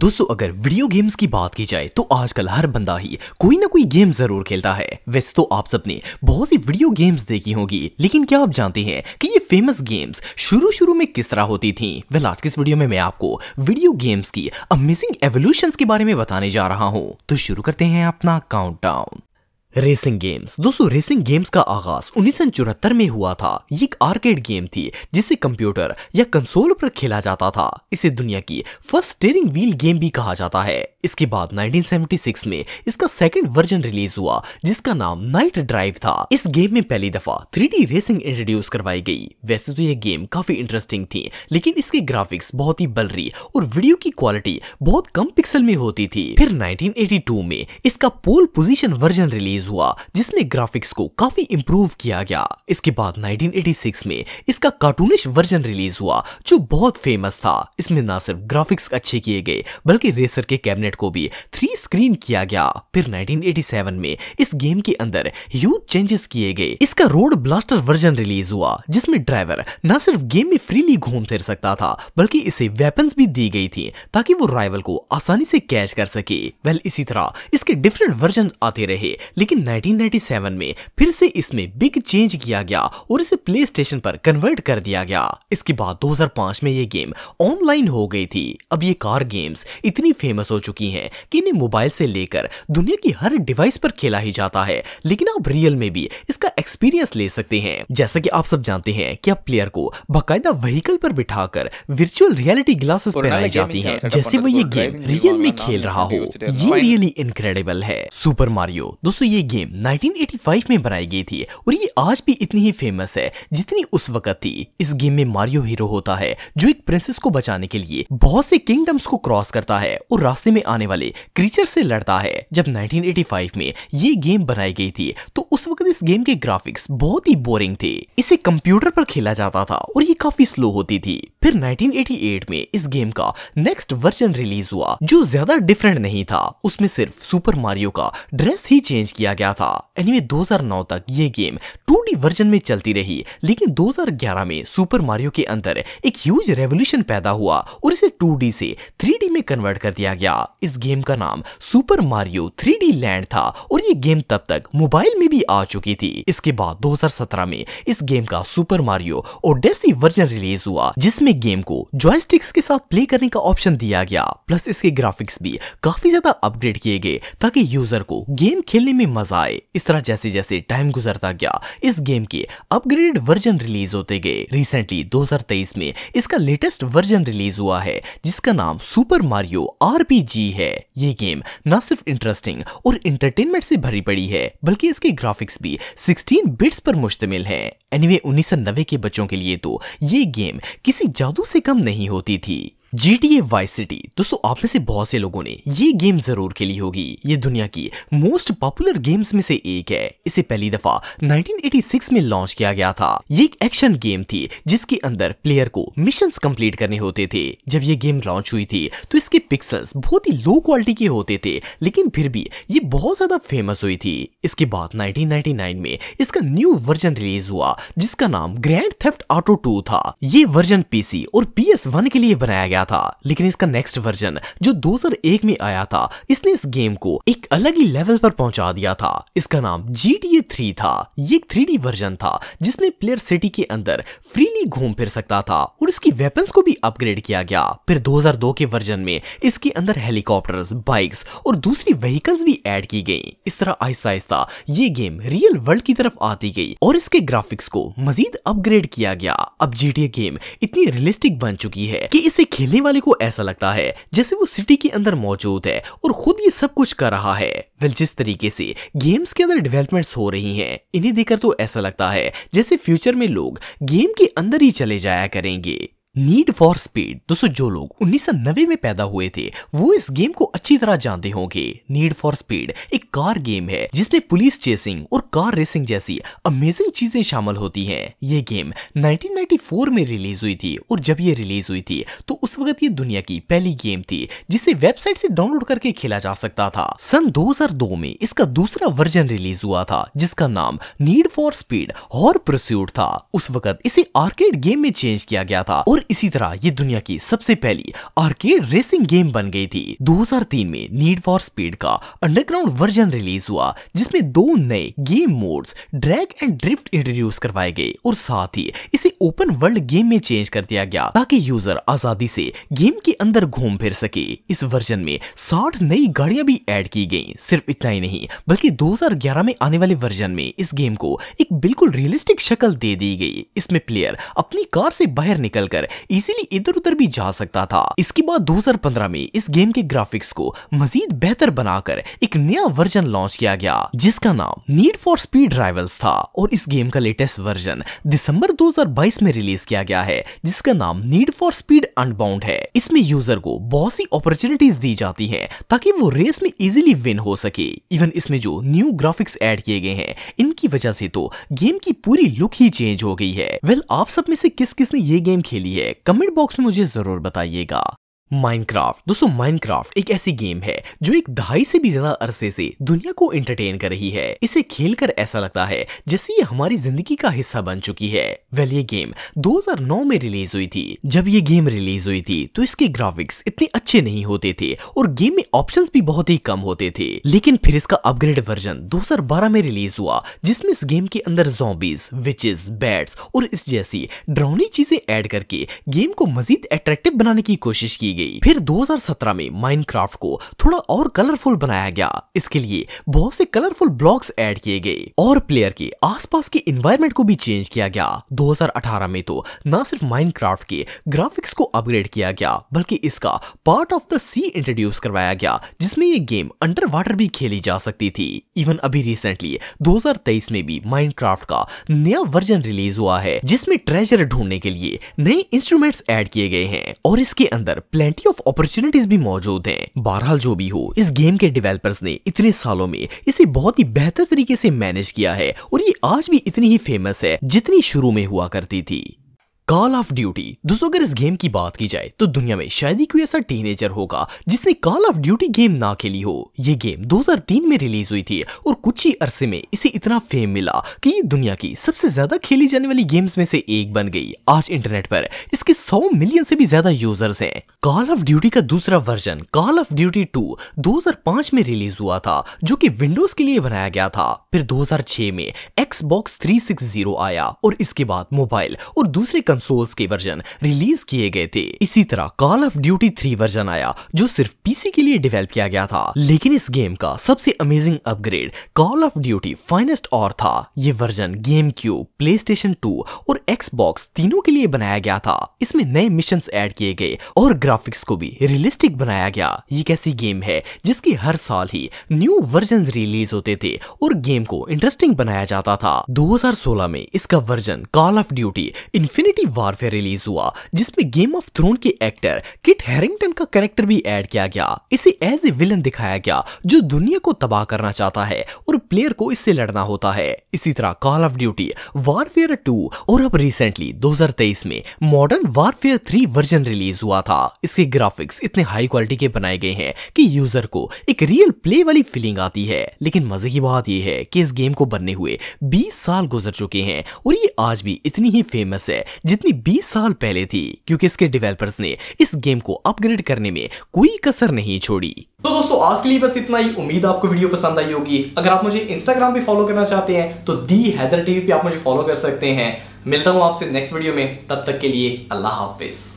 दोस्तों अगर video games की बात की जाए तो आजकल हर बंदा ही कोई ना कोई गेम जरूर खेलता है वैसे तो आप सबने बहुत सी वीडियो गेम्स देखी होगी लेकिन क्या आप जानते हैं कि ये फेमस गेम्स शुरू शुरू में किस तरह होती थी वेल आज किस वीडियो में मैं आपको वीडियो गेम्स की अमेजिंग एवोल्यूशन के बारे में बताने जा रहा हूँ तो शुरू करते हैं अपना काउंट रेसिंग गेम्स दोस्तों रेसिंग गेम्स का आगाज उन्नीस में हुआ था ये एक आर्केड गेम थी जिसे कंप्यूटर या कंसोल पर खेला जाता था इसे दुनिया की फर्स्ट स्टेयरिंग व्हील गेम भी कहा जाता है इसके बाद 1976 में इसका सेकंड वर्जन रिलीज हुआ जिसका नाम नाइट ड्राइव था इस गेम में पहली दफा थ्री रेसिंग इंट्रोड्यूस करवाई गई वैसे तो यह गेम काफी इंटरेस्टिंग थी लेकिन इसके ग्राफिक्स बहुत ही बलरी और वीडियो की क्वालिटी बहुत कम पिक्सल में होती थी फिर नाइनटीन में इसका pole position version release release हुआ जिसमें ग्राफिक्स को काफी इंप्रूव किया गया इसके बाद 1986 में इसका कार्टूनिश वर्जन रिलीज हुआ जो बहुत फेमस था इसमें ना सिर्फ ग्राफिक्स अच्छे किए गए बल्कि रेसर के कैबिनेट को भी थ्री स्क्रीन किया गया फिर 1987 में इस गेम के अंदर ह्यूज चेंजेस किए गए इसका रोड ब्लास्टर वर्जन रिलीज हुआ जिसमें ड्राइवर न सिर्फ गेम में फ्रीली घूम फिर सकता था बल्कि इसे वेपन भी दी गई थी ताकि वो राइवल को आसानी से कैच कर सके वेल इसी तरह इसके डिफरेंट वर्जन आते रहे लेकिन लेकिन 1997 में फिर से इसमें बिग चेंज किया गया और इसे प्ले स्टेशन पर कन्वर्ट कर दिया गया इसके बाद 2005 में ये गेम ऑनलाइन हो गई थी अब ये कार गेम्स इतनी फेमस हो चुकी हैं कि इन्हें मोबाइल से लेकर दुनिया की हर डिवाइस पर खेला ही जाता है लेकिन आप रियल में भी इसका एक्सपीरियंस ले सकते हैं जैसा की आप सब जानते हैं की आप प्लेयर को बाकायदा व्हीकल पर कर वर्चुअल रियलिटी ग्लासेस पहनाई जाती है जैसे वो ये गेम रियल में खेल रहा हो ये रियली इनक्रेडिबल है सुपर मारियो दोस्तों ये गेम 1985 में बनाई गई थी और ये आज भी इतनी ही फेमस है जितनी उस वक्त थी इस गेम में मारियो हीरो होता है जो एक प्रिंसेस को बचाने के लिए बहुत से किंगडम्स को क्रॉस करता है और रास्ते में आने वाले क्रीचर से लड़ता है जब 1985 में ये गेम बनाई गई थी तो उस वक्त इस गेम के ग्राफिक्स बहुत ही बोरिंग थे इसे कंप्यूटर पर खेला जाता था और ये काफी स्लो होती थी फिर नाइनटीन में इस गेम का नेक्स्ट वर्जन रिलीज हुआ जो ज्यादा डिफरेंट नहीं था उसमें सिर्फ सुपर मारियो का ड्रेस ही चेंज किया किया गया था एनिमे नौ तक ये गेम डी वर्जन में चलती रही लेकिन 2011 में सुपर मारियो के अंदर एक ह्यूज रेवोल्यूशन पैदा हुआ और इसे 2D से 3D में कन्वर्ट कर दिया गया इस गेम का नाम सुपर मारियो 3D लैंड था और ये गेम तब तक मोबाइल में भी आ चुकी थी इसके बाद 2017 में इस गेम का सुपर मारियो और डेसी वर्जन रिलीज हुआ जिसमें गेम को जॉयस्टिक्स के साथ प्ले करने का ऑप्शन दिया गया प्लस इसके ग्राफिक्स भी काफी ज्यादा अपग्रेड किए गए ताकि यूजर को गेम खेलने में मजा आए इस तरह जैसे जैसे टाइम गुजरता गया इस गेम के अपग्रेड वर्जन रिलीज होते गए रिसेंटली 2023 में इसका लेटेस्ट वर्जन रिलीज हुआ है जिसका नाम सुपर मारियो आर है ये गेम न सिर्फ इंटरेस्टिंग और इंटरटेनमेंट से भरी पड़ी है बल्कि इसके ग्राफिक्स भी सिक्सटीन बिट्स पर मुश्तमिल है एनिवे उन्नीस के बच्चों के लिए तो ये गेम किसी जादू से कम नहीं होती थी जी टी ए सिटी दोस्तों आप में से बहुत से लोगों ने ये गेम जरूर खेली होगी ये दुनिया की मोस्ट पॉपुलर गेम्स में से एक है इसे पहली दफा 1986 में लॉन्च किया गया था ये एक एक्शन गेम थी जिसके अंदर प्लेयर को मिशन कंप्लीट करने होते थे जब ये गेम लॉन्च हुई थी तो इसके पिक्सल्स बहुत ही लो क्वालिटी के होते थे लेकिन फिर भी ये बहुत ज्यादा फेमस हुई थी इसके बाद नाइनटीन में इसका न्यू वर्जन रिलीज हुआ जिसका नाम ग्रैंड थेफ्ट ऑटो टू था ये वर्जन पीसी और पी के लिए बनाया गया गया था लेकिन इसका नेक्स्ट वर्जन जो 2001 में आया था इसने इस गेम को एक अलग ही लेवल पर पहुंचा दिया था इसका नाम GTA 3 था ये एक थ्री वर्जन था जिसमें प्लेयर सिटी के अंदर फ्रीली घूम फिर सकता था और इसकी वेपन्स को भी अपग्रेड किया गया फिर 2002 के वर्जन में इसके अंदर हेलीकॉप्टर्स बाइक्स और दूसरी व्हीकल्स भी ऐड की गई इस तरह आहिस्ता आहिस्ता ये गेम रियल वर्ल्ड की तरफ आती गई और इसके ग्राफिक्स को मजीद अपग्रेड किया गया अब GTA गेम इतनी रियलिस्टिक बन चुकी है कि इसे खेलने पढ़ने वाले को ऐसा लगता है जैसे वो सिटी के अंदर मौजूद है और खुद ये सब कुछ कर रहा है वेल जिस तरीके से गेम्स के अंदर डेवलपमेंट्स हो रही हैं इन्हें देखकर तो ऐसा लगता है जैसे फ्यूचर में लोग गेम के अंदर ही चले जाया करेंगे नीड फॉर स्पीड दोस्तों जो लोग उन्नीस में पैदा हुए थे वो इस गेम को अच्छी तरह जानते होंगे नीड फॉर स्पीड एक कार गेम है जिसमें पुलिस चेसिंग और कार रेसिंग जैसी अमेजिंग चीजें शामिल होती हैं ये गेम 1994 में रिलीज हुई थी और जब ये रिलीज हुई थी तो उस वक्त ये दुनिया की पहली गेम थी जिसे वेबसाइट से डाउनलोड करके खेला जा सकता था सन दो में इसका दूसरा वर्जन रिलीज हुआ था जिसका नाम need for speed hot pursuit था उस वक्त इसे आर्केड गेम में चेंज किया गया था और और इसी तरह ये दुनिया की सबसे पहली आर्केड रेसिंग गेम बन गई थी 2003 में नीड फॉर स्पीड का अंडरग्राउंड वर्जन रिलीज हुआ जिसमें दो नए game modes drag and drift introduce करवाए गए और साथ ही इसे ओपन वर्ल्ड गेम में चेंज कर दिया गया ताकि यूजर आजादी से गेम के अंदर घूम फिर सके इस वर्जन में साठ नई गाड़ियां भी एड की गई सिर्फ इतना ही नहीं बल्कि दो में आने वाले वर्जन में इस गेम को एक बिल्कुल रियलिस्टिक शक्ल दे दी गई इसमें प्लेयर अपनी कार से बाहर निकलकर इसीलिए इधर उधर भी जा सकता था इसके बाद 2015 में इस गेम के ग्राफिक्स को मजीद बेहतर बनाकर एक नया वर्जन लॉन्च किया गया जिसका नाम नीड फॉर स्पीड राइवल्स था और इस गेम का लेटेस्ट वर्जन दिसंबर 2022 में रिलीज किया गया है जिसका नाम नीड फॉर स्पीड अनबाउंड है इसमें यूजर को बहुत सी अपॉर्चुनिटीज दी जाती हैं ताकि वो रेस में इजीली विन हो सके इवन इसमें जो न्यू ग्राफिक्स ऐड किए गए हैं इनकी वजह से तो गेम की पूरी लुक ही चेंज हो गई है वेल well, आप सब में से किस किसने ये गेम खेली है है कमेंट बॉक्स में मुझे ज़रूर बताइएगा माइनक्राफ्ट दोस्तों माइनक्राफ्ट एक ऐसी गेम है जो एक दहाई से भी ज्यादा अरसे से दुनिया को एंटरटेन कर रही है इसे खेलकर ऐसा लगता है जैसे ये हमारी जिंदगी का हिस्सा बन चुकी है वेल ये गेम 2009 में रिलीज हुई थी जब ये गेम रिलीज हुई थी तो इसके ग्राफिक्स इतने अच्छे नहीं होते थे और गेम में ऑप्शन भी बहुत ही कम होते थे लेकिन फिर इसका अपग्रेड वर्जन दो में रिलीज हुआ जिसमें इस गेम के अंदर जोबीज विचेस बैट्स और इस जैसी ड्रोनी चीजें एड करके गेम को मजीद एट्रेक्टिव बनाने की कोशिश की गई गई फिर 2017 में माइनक्राफ्ट को थोड़ा और कलरफुल बनाया गया इसके लिए बहुत से कलरफुल ब्लॉक्स ऐड किए गए और प्लेयर के आसपास के इन्वायरमेंट को भी चेंज किया गया 2018 में तो न सिर्फ माइनक्राफ्ट के ग्राफिक्स को अपग्रेड किया गया बल्कि इसका part of the sea introduce करवाया गया जिसमें ये गेम अंडर वाटर भी खेली जा सकती थी इवन अभी रिसेंटली 2023 में भी माइनक्राफ्ट का नया वर्जन रिलीज हुआ है जिसमें ट्रेजर ढूंढने के लिए नए इंस्ट्रूमेंट्स ऐड किए गए हैं और इसके अंदर प्लेन प्लेंटी ऑफ अपॉर्चुनिटीज भी मौजूद हैं बहरहाल जो भी हो इस गेम के डेवलपर्स ने इतने सालों में इसे बहुत ही बेहतर तरीके से मैनेज किया है और ये आज भी इतनी ही फेमस है जितनी शुरू में हुआ करती थी कॉल ऑफ ड्यूटी दोस्तों अगर इस गेम की बात की जाए तो दुनिया में शायद ही कोई ऐसा टीनेजर होगा जिसने कॉल ऑफ ड्यूटी गेम ना खेली हो ये गेम 2003 में रिलीज हुई थी और कुछ ही अरसे में इसे इतना फेम मिला कि ये दुनिया की सबसे ज्यादा खेली जाने वाली गेम्स में से एक बन गई आज इंटरनेट पर इसके सौ मिलियन से भी ज्यादा यूजर्स है कॉल ऑफ ड्यूटी का दूसरा version call of duty two दो में रिलीज हुआ था जो की विंडोज के लिए बनाया गया था फिर दो में एक्स बॉक्स आया और इसके बाद मोबाइल और दूसरे कंसोल्स के वर्जन रिलीज किए गए थे इसी तरह call of duty three version आया जो सिर्फ पीसी के लिए डेवलप किया गया था लेकिन इस गेम का सबसे amazing upgrade call of duty finest और था ये version GameCube PlayStation two और एक्सबॉक्स तीनों के लिए बनाया गया था इसमें नए मिशन एड किए गए और ग्राफिक्स को भी रियलिस्टिक बनाया गया ये एक ऐसी गेम है जिसकी हर साल ही न्यू वर्जन रिलीज होते थे और गेम को इंटरेस्टिंग बनाया जाता था 2016 में इसका version call of duty infinity infinity warfare release हुआ जिसमें गेम ऑफ थ्रोन के एक्टर किट हैरिंगटन का कैरेक्टर भी ऐड किया गया इसे एज ए विलन दिखाया गया जो दुनिया को तबाह करना चाहता है और प्लेयर को इससे लड़ना होता है इसी तरह call of duty warfare two और अब रिसेंटली 2023 में modern warfare three version release हुआ था इसके ग्राफिक्स इतने हाई क्वालिटी के बनाए गए हैं की यूजर को एक रियल प्ले वाली फीलिंग आती है लेकिन मजे की बात यह है की इस गेम को बनने हुए बीस साल गुजर चुके हैं और ये आज भी इतनी ही फेमस है जितनी 20 साल पहले थी क्योंकि इसके डेवलपर्स ने इस गेम को अपग्रेड करने में कोई कसर नहीं छोड़ी तो दोस्तों आज के लिए बस इतना ही उम्मीद आपको वीडियो पसंद आई होगी अगर आप मुझे इंस्टाग्राम पे फॉलो करना चाहते हैं तो दी हैदर टीवी पे आप मुझे फॉलो कर सकते हैं मिलता हूं आपसे नेक्स्ट वीडियो में तब तक के लिए अल्लाह हाफिज़